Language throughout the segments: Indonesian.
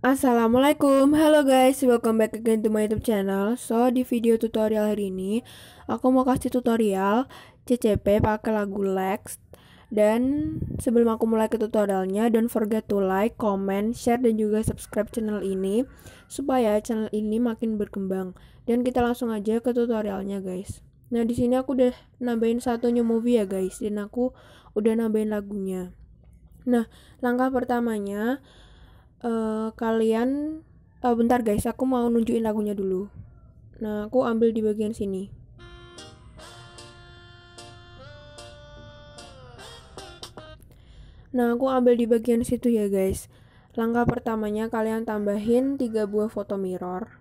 Assalamualaikum, halo guys, welcome back again to my youtube channel So, di video tutorial hari ini, aku mau kasih tutorial CCP pakai lagu Lex Dan sebelum aku mulai ke tutorialnya, don't forget to like, comment, share, dan juga subscribe channel ini Supaya channel ini makin berkembang Dan kita langsung aja ke tutorialnya guys Nah, di sini aku udah nambahin satu new movie ya guys Dan aku udah nambahin lagunya Nah, langkah pertamanya, Eh, kalian uh, bentar guys aku mau nunjukin lagunya dulu nah aku ambil di bagian sini nah aku ambil di bagian situ ya guys langkah pertamanya kalian tambahin 3 buah foto mirror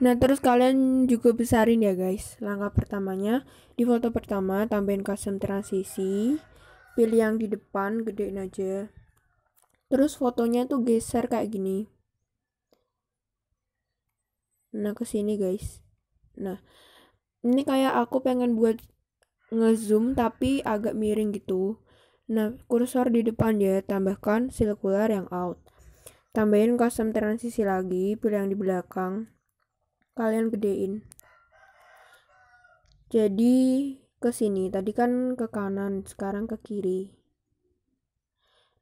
Nah, terus kalian juga besarin ya guys. Langkah pertamanya, di foto pertama tambahin custom transisi, pilih yang di depan, gedein aja terus fotonya tuh geser kayak gini nah ke sini guys nah ini kayak aku pengen buat ngezoom tapi agak miring gitu nah kursor di depan ya tambahkan silkular yang out tambahin custom transisi lagi pilih yang di belakang kalian gedein jadi ke sini tadi kan ke kanan sekarang ke kiri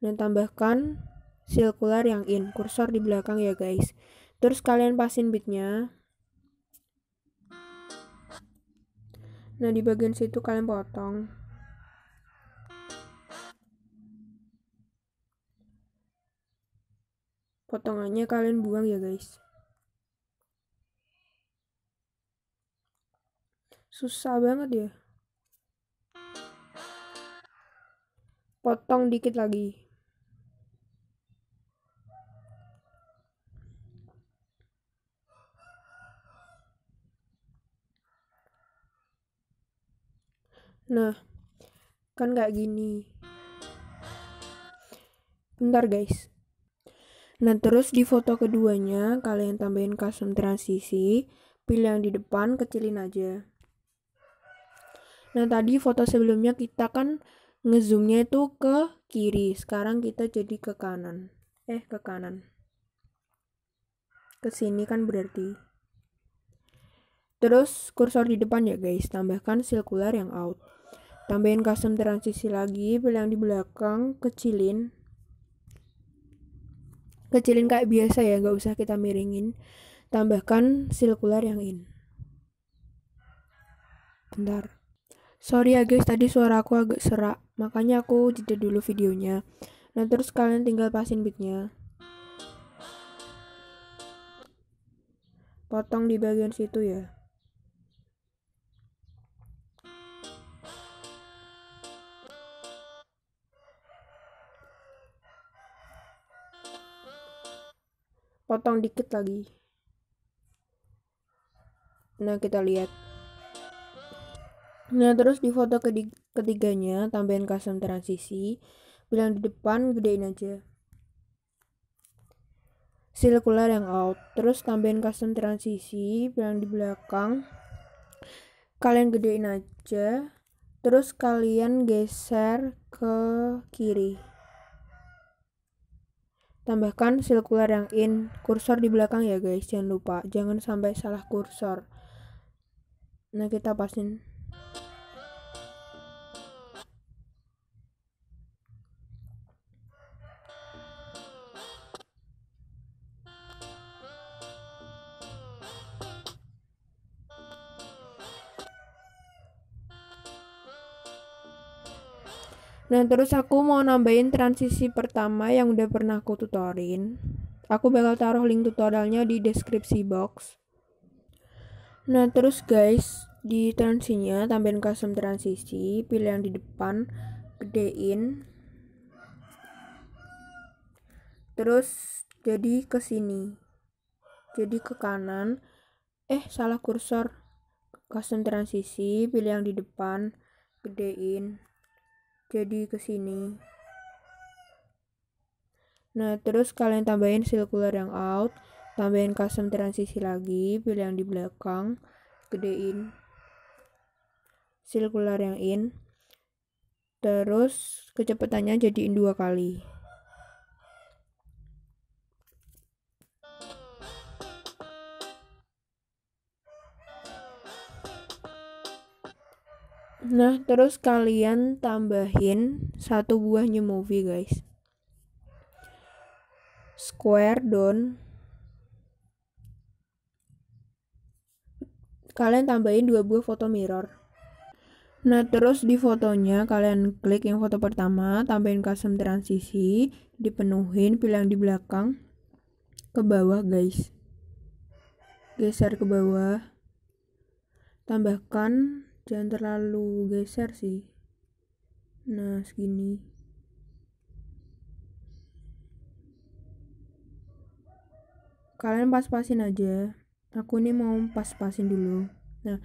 dan tambahkan circular yang in kursor di belakang ya guys terus kalian pasin bitnya nah di bagian situ kalian potong potongannya kalian buang ya guys susah banget ya potong dikit lagi Nah, kan gak gini. Bentar guys. Nah, terus di foto keduanya kalian tambahin custom transisi, pilih yang di depan, kecilin aja. Nah, tadi foto sebelumnya kita kan ngezoomnya itu ke kiri. Sekarang kita jadi ke kanan. Eh, ke kanan. Ke sini kan berarti. Terus kursor di depan ya guys, tambahkan circular yang out tambahin custom transisi lagi pilih yang di belakang kecilin kecilin kayak biasa ya nggak usah kita miringin tambahkan circular yang in bentar sorry ya guys tadi suara aku agak serak makanya aku jeda dulu videonya nah terus kalian tinggal pasin beatnya potong di bagian situ ya potong dikit lagi nah kita lihat nah terus di foto ketiganya tambahin custom transisi bilang di depan gedein aja circular yang out terus tambahin custom transisi bilang di belakang kalian gedein aja terus kalian geser ke kiri Tambahkan silkular yang in, kursor di belakang ya guys, jangan lupa, jangan sampai salah kursor. Nah, kita pasin. Nah terus aku mau nambahin transisi pertama yang udah pernah aku tutorin. Aku bakal taruh link tutorialnya di deskripsi box. Nah terus guys, di transisinya tambahin custom transisi, pilih yang di depan, gedein. Terus jadi ke sini. Jadi ke kanan. Eh, salah kursor. Custom transisi, pilih yang di depan, gedein jadi ke sini nah terus kalian tambahin circular yang out tambahin custom transisi lagi pilih yang di belakang gedein circular yang in terus kecepatannya jadiin dua kali Nah, terus kalian tambahin satu buah movie guys. Square down. Kalian tambahin dua buah foto mirror. Nah, terus di fotonya kalian klik yang foto pertama, tambahin custom transisi, dipenuhin, pilih yang di belakang ke bawah, guys. Geser ke bawah. Tambahkan jangan terlalu geser sih nah segini kalian pas-pasin aja aku ini mau pas-pasin dulu nah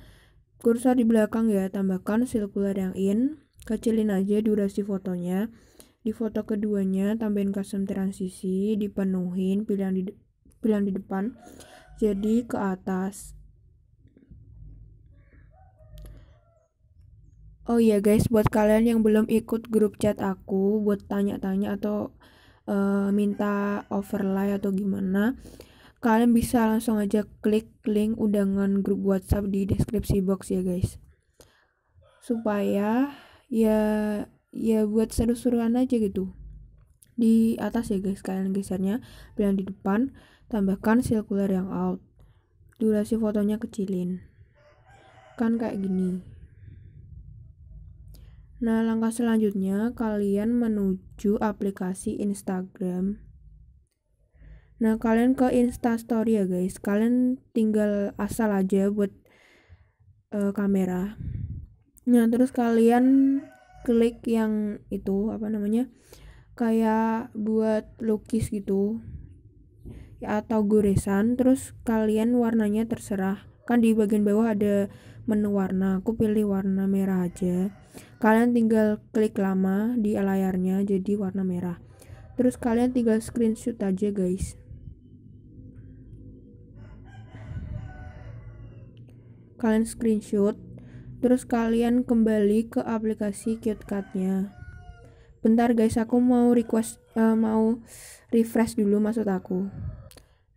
kursor di belakang ya tambahkan circular yang in kecilin aja durasi fotonya di foto keduanya tambahin custom transisi dipenuhin pilihan di pilihan di depan jadi ke atas Oh iya guys, buat kalian yang belum ikut grup chat aku buat tanya-tanya atau uh, minta overlay atau gimana, kalian bisa langsung aja klik link undangan grup WhatsApp di deskripsi box ya guys. Supaya ya ya buat seru-seruan aja gitu. Di atas ya guys, kalian gesernya bilang di depan, tambahkan circular yang out. Durasi fotonya kecilin. Kan kayak gini. Nah, langkah selanjutnya kalian menuju aplikasi Instagram. Nah, kalian ke Insta Story ya, guys. Kalian tinggal asal aja buat uh, kamera. Nah, terus kalian klik yang itu apa namanya? Kayak buat lukis gitu. Ya, atau goresan, terus kalian warnanya terserah kan di bagian bawah ada menu warna aku pilih warna merah aja kalian tinggal klik lama di layarnya jadi warna merah terus kalian tinggal screenshot aja guys kalian screenshot terus kalian kembali ke aplikasi CuteCut-nya bentar guys aku mau request uh, mau refresh dulu maksud aku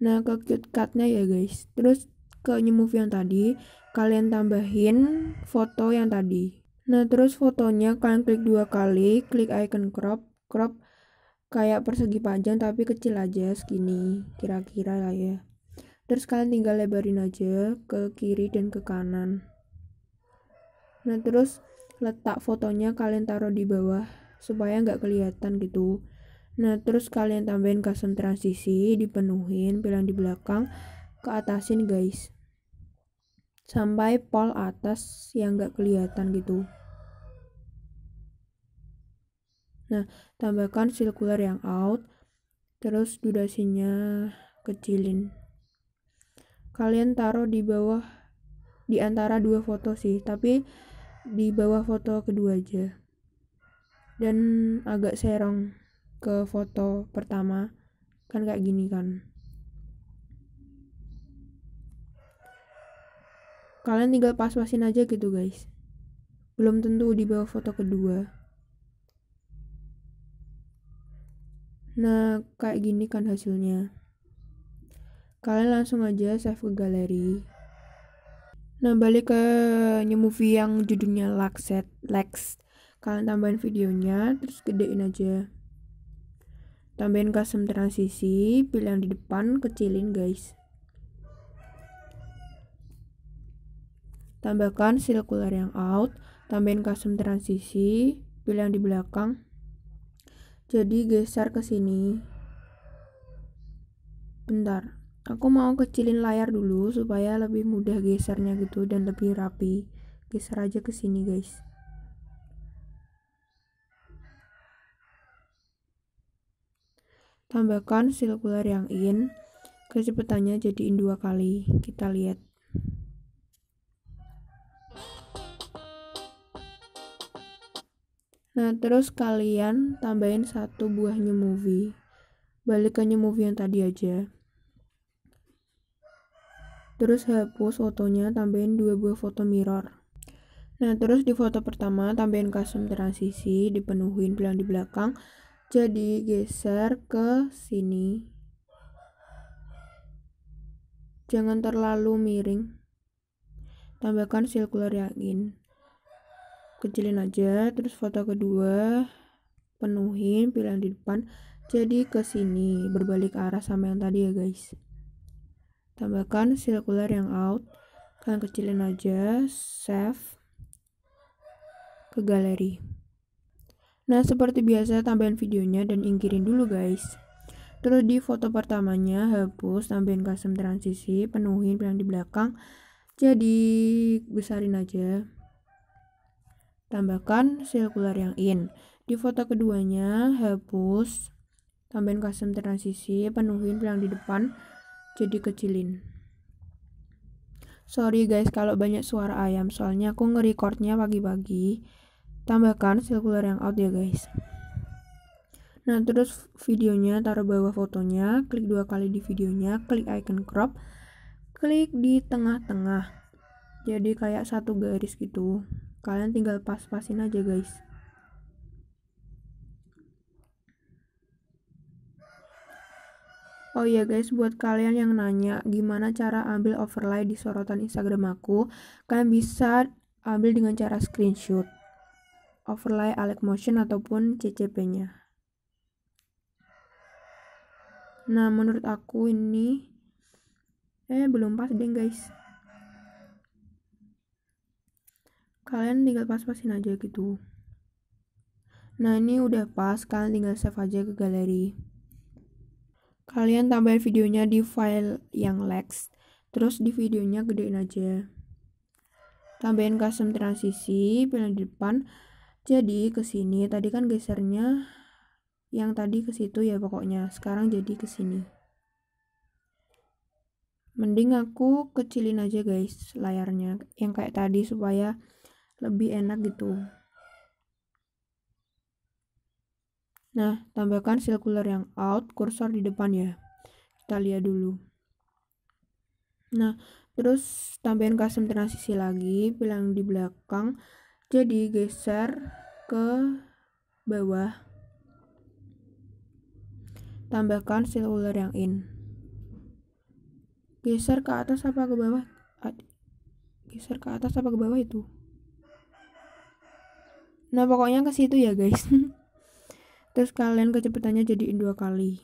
nah ke CuteCut-nya ya guys terus ke new movie yang tadi, kalian tambahin foto yang tadi. Nah, terus fotonya kalian klik dua kali, klik icon crop, crop kayak persegi panjang tapi kecil aja segini, kira-kira lah ya. Terus kalian tinggal lebarin aja ke kiri dan ke kanan. Nah, terus letak fotonya kalian taruh di bawah supaya nggak kelihatan gitu. Nah, terus kalian tambahin custom transisi, dipenuhin, pilihan di belakang, ke atasin guys sampai pol atas yang nggak kelihatan gitu. Nah, tambahkan circular yang out, terus durasinya kecilin. Kalian taruh di bawah di antara dua foto sih, tapi di bawah foto kedua aja. Dan agak serong ke foto pertama. Kan kayak gini kan. kalian tinggal pas-pasin aja gitu guys belum tentu di bawah foto kedua nah kayak gini kan hasilnya kalian langsung aja save ke galeri nah balik ke new movie yang judulnya Laxet Lex kalian tambahin videonya terus gedein aja tambahin custom transisi pilih yang di depan kecilin guys Tambahkan sirkular yang out, tambahin custom transisi, pilih yang di belakang. Jadi geser ke sini. Bentar, aku mau kecilin layar dulu supaya lebih mudah gesernya gitu dan lebih rapi. Geser aja ke sini, guys. Tambahkan sirkular yang in. Kecepatannya jadiin dua kali. Kita lihat. Nah, terus kalian tambahin satu buah new movie. Balik ke new movie yang tadi aja. Terus hapus fotonya, tambahin dua buah foto mirror. Nah, terus di foto pertama tambahin custom transisi, dipenuhin bilang di belakang. Jadi geser ke sini. Jangan terlalu miring. Tambahkan circular yakin kecilin aja terus foto kedua penuhin pilihan di depan jadi ke sini berbalik arah sama yang tadi ya guys tambahkan circular yang out kalian kecilin aja save ke galeri nah seperti biasa tambahin videonya dan ingkirin dulu guys terus di foto pertamanya hapus tambahin custom transisi penuhin yang di belakang jadi besarin aja Tambahkan circular yang in. Di foto keduanya, hapus. Tambahin custom transisi, penuhin yang di depan, jadi kecilin. Sorry guys kalau banyak suara ayam, soalnya aku nge pagi-pagi. Tambahkan circular yang out ya guys. Nah, terus videonya taruh bawah fotonya, klik dua kali di videonya, klik icon crop, klik di tengah-tengah. Jadi kayak satu garis gitu kalian tinggal pas-pasin aja guys Oh iya guys, buat kalian yang nanya gimana cara ambil overlay di sorotan Instagram aku, kalian bisa ambil dengan cara screenshot overlay Alec Motion ataupun CCP-nya. Nah, menurut aku ini eh belum pas deh guys. kalian tinggal pas-pasin aja gitu nah ini udah pas kalian tinggal save aja ke galeri kalian tambahin videonya di file yang lex terus di videonya gedein aja tambahin custom transisi pilih di depan jadi ke sini tadi kan gesernya yang tadi ke situ ya pokoknya sekarang jadi ke sini mending aku kecilin aja guys layarnya yang kayak tadi supaya lebih enak gitu nah tambahkan circular yang out kursor di depan ya. kita lihat dulu nah terus tambahin custom transisi lagi bilang di belakang jadi geser ke bawah tambahkan circular yang in geser ke atas apa ke bawah geser ke atas apa ke bawah itu nah pokoknya ke situ ya guys terus kalian kecepatannya jadi dua kali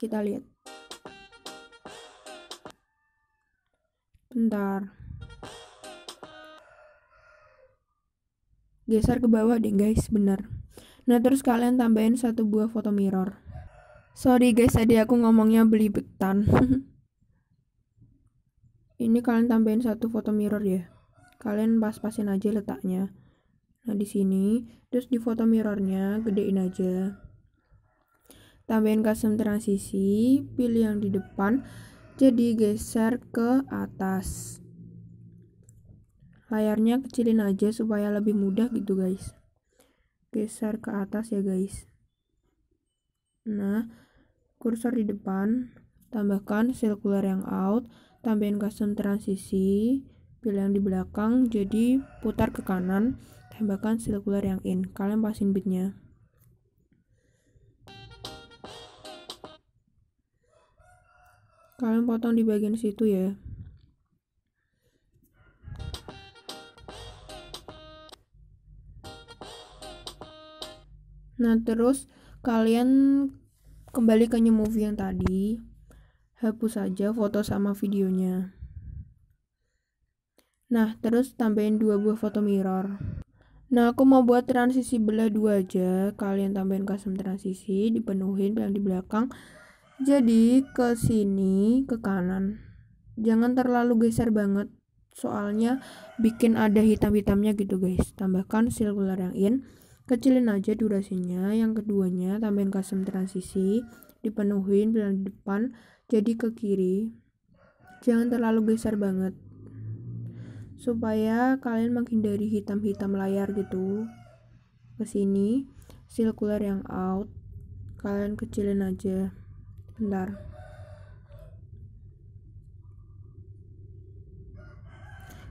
kita lihat bentar geser ke bawah deh guys bener nah terus kalian tambahin satu buah foto mirror sorry guys tadi aku ngomongnya beli betan ini kalian tambahin satu foto mirror ya kalian pas-pasin aja letaknya Nah, di sini terus di foto mirrornya gedein aja. Tambahin custom transisi, pilih yang di depan, jadi geser ke atas. Layarnya kecilin aja supaya lebih mudah gitu, guys. Geser ke atas ya, guys. Nah, kursor di depan, tambahkan circular yang out, tambahin custom transisi, pilih yang di belakang, jadi putar ke kanan, tembakan silkular yang in. Kalian pasin beatnya. Kalian potong di bagian situ ya. Nah, terus kalian kembali ke new movie yang tadi. Hapus saja foto sama videonya. Nah, terus tambahin dua buah foto mirror. Nah, aku mau buat transisi belah dua aja. Kalian tambahin custom transisi, dipenuhin yang di belakang. Jadi, ke sini, ke kanan. Jangan terlalu geser banget. Soalnya bikin ada hitam-hitamnya gitu, guys. Tambahkan circular yang in. Kecilin aja durasinya. Yang keduanya, tambahin custom transisi, dipenuhin yang di depan. Jadi ke kiri. Jangan terlalu geser banget supaya kalian makin dari hitam-hitam layar gitu ke sini seal yang out kalian kecilin aja bentar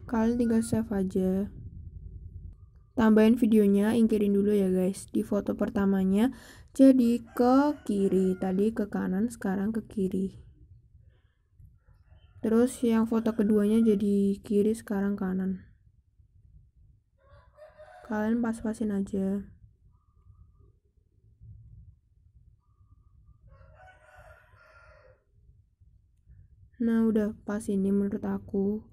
kalian tinggal save aja tambahin videonya ingkirin dulu ya guys di foto pertamanya jadi ke kiri tadi ke kanan sekarang ke kiri terus yang foto keduanya jadi kiri sekarang kanan kalian pas-pasin aja Nah udah pas ini menurut aku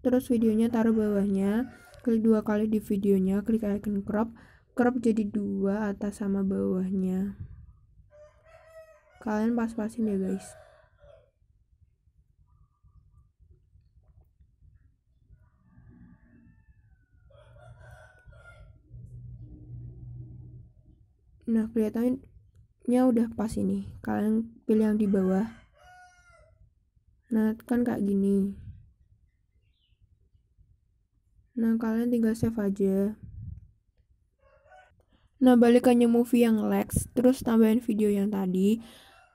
Terus videonya taruh bawahnya Klik dua kali di videonya Klik icon crop Crop jadi dua atas sama bawahnya Kalian pas-pasin ya guys Nah, kelihatannya udah pas ini. Kalian pilih yang di bawah. Nah, kan kayak gini. Nah, kalian tinggal save aja. Nah, balikannya movie yang Lex, terus tambahin video yang tadi.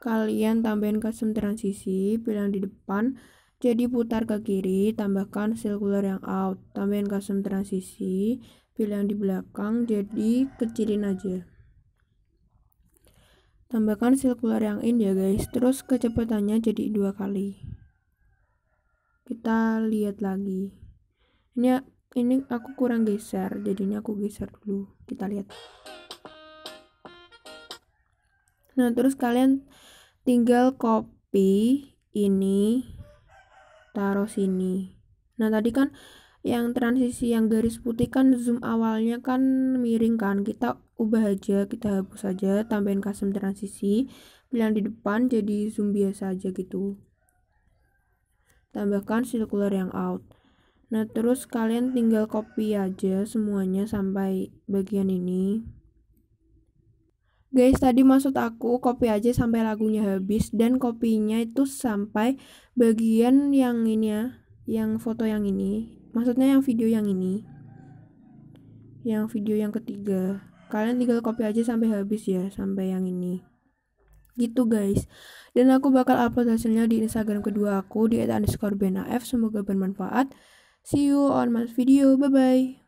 Kalian tambahin custom transisi, pilih yang di depan. Jadi putar ke kiri, tambahkan circular yang out. Tambahin custom transisi, pilih yang di belakang, jadi kecilin aja. Tambahkan sirkular yang in ya guys. Terus kecepatannya jadi dua kali. Kita lihat lagi. Ini ini aku kurang geser, jadinya aku geser dulu. Kita lihat. Nah, terus kalian tinggal copy ini taruh sini. Nah, tadi kan yang transisi yang garis putih kan zoom awalnya kan miring kan kita ubah aja kita hapus aja tambahin custom transisi bilang di depan jadi zoom biasa aja gitu tambahkan circular yang out nah terus kalian tinggal copy aja semuanya sampai bagian ini Guys, tadi maksud aku copy aja sampai lagunya habis dan kopinya itu sampai bagian yang ini ya, yang foto yang ini maksudnya yang video yang ini yang video yang ketiga kalian tinggal copy aja sampai habis ya sampai yang ini gitu guys dan aku bakal upload hasilnya di instagram kedua aku di @underscore benaf semoga bermanfaat see you on my video bye bye